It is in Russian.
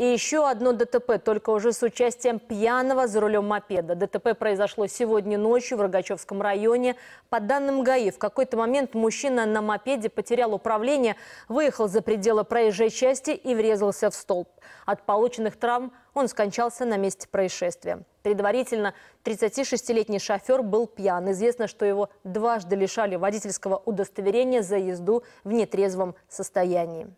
И еще одно ДТП, только уже с участием пьяного за рулем мопеда. ДТП произошло сегодня ночью в Рогачевском районе. По данным ГАИ, в какой-то момент мужчина на мопеде потерял управление, выехал за пределы проезжей части и врезался в столб. От полученных травм он скончался на месте происшествия. Предварительно 36-летний шофер был пьян. Известно, что его дважды лишали водительского удостоверения за езду в нетрезвом состоянии.